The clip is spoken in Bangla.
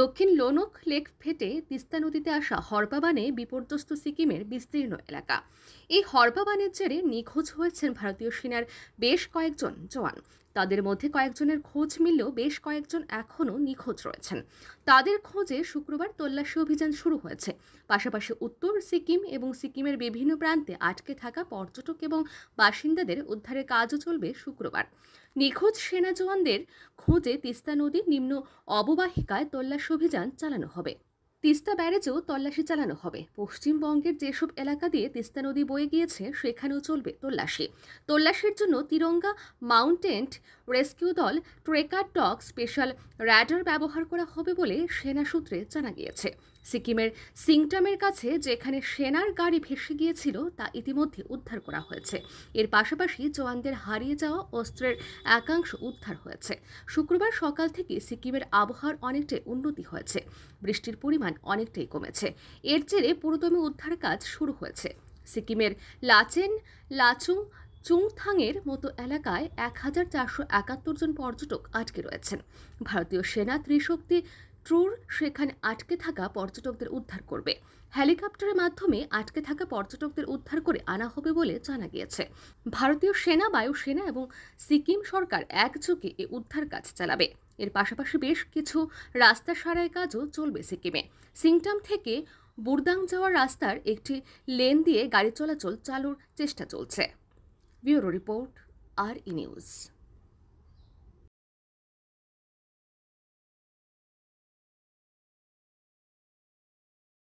দক্ষিণ লোনক লেক ফেটে তিস্তা নদীতে আসা হরবাবানে বিপর্যস্ত সিকিমের বিস্তীর্ণ এলাকা এই হরপাবানের জেরে নিখোঁজ হয়েছেন ভারতীয় সেনার বেশ কয়েকজন জওয়ান তাদের মধ্যে কয়েকজনের খোঁজ মিললেও বেশ কয়েকজন এখনও নিখোঁজ রয়েছেন তাদের খোঁজে শুক্রবার তল্লাশি অভিযান শুরু হয়েছে পাশাপাশি উত্তর সিকিম এবং সিকিমের বিভিন্ন প্রান্তে আটকে থাকা পর্যটক এবং বাসিন্দাদের উদ্ধারের কাজও চলবে শুক্রবার নিখোঁজ সেনা জওয়ানদের খোঁজে তিস্তা নদীর নিম্ন অববাহিকায় তল্লাশি অভিযান চালানো হবে তিস্তা ব্যারেজেও তল্লাশি চালানো হবে পশ্চিমবঙ্গের যেসব এলাকা দিয়ে তিস্তা নদী বয়ে গিয়েছে সেখানেও চলবে তল্লাশি তল্লাশির জন্য তিরঙ্গা মাউন্টেন্ট রেস্কিউ দল ট্রেকার টক স্পেশাল র্যাডার ব্যবহার করা হবে বলে সেনা সূত্রে জানা গিয়েছে সিকিমের সিংটামের কাছে যেখানে সেনার গাড়ি ভেসে গিয়েছিল তা ইতিমধ্যে উদ্ধার করা হয়েছে এর পাশাপাশি জওয়ানদের হারিয়ে যাওয়া অস্ত্রের একাংশ উদ্ধার হয়েছে শুক্রবার সকাল থেকে সিকিমের আবহাওয়ার অনেকটাই উন্নতি হয়েছে বৃষ্টির পরিমাণ পরিমাণ অনেকটাই কমেছে এর জেরে পুরোদমে উদ্ধার কাজ শুরু হয়েছে সিকিমের লাচেন লাচুং চুংথাংয়ের মতো এলাকায় এক হাজার চারশো একাত্তর জন পর্যটক আটকে রয়েছেন ভারতীয় সেনা ত্রিশক্তি ট্রুর সেখানে আটকে থাকা পর্যটকদের উদ্ধার করবে হেলিকপ্টারের মাধ্যমে আটকে থাকা পর্যটকদের উদ্ধার করে আনা হবে বলে জানা গিয়েছে ভারতীয় সেনা বায়ুসেনা এবং সিকিম সরকার একযোগে এ উদ্ধার কাজ চালাবে এর পাশাপাশি বেশ কিছু রাস্তা সারাই কাজও চলবে সিকিমে সিংটাম থেকে বুরদাং যাওয়ার রাস্তার একটি লেন দিয়ে গাড়ি চলাচল চালুর চেষ্টা চলছে ব্যুরো রিপোর্ট আর ই নিউজ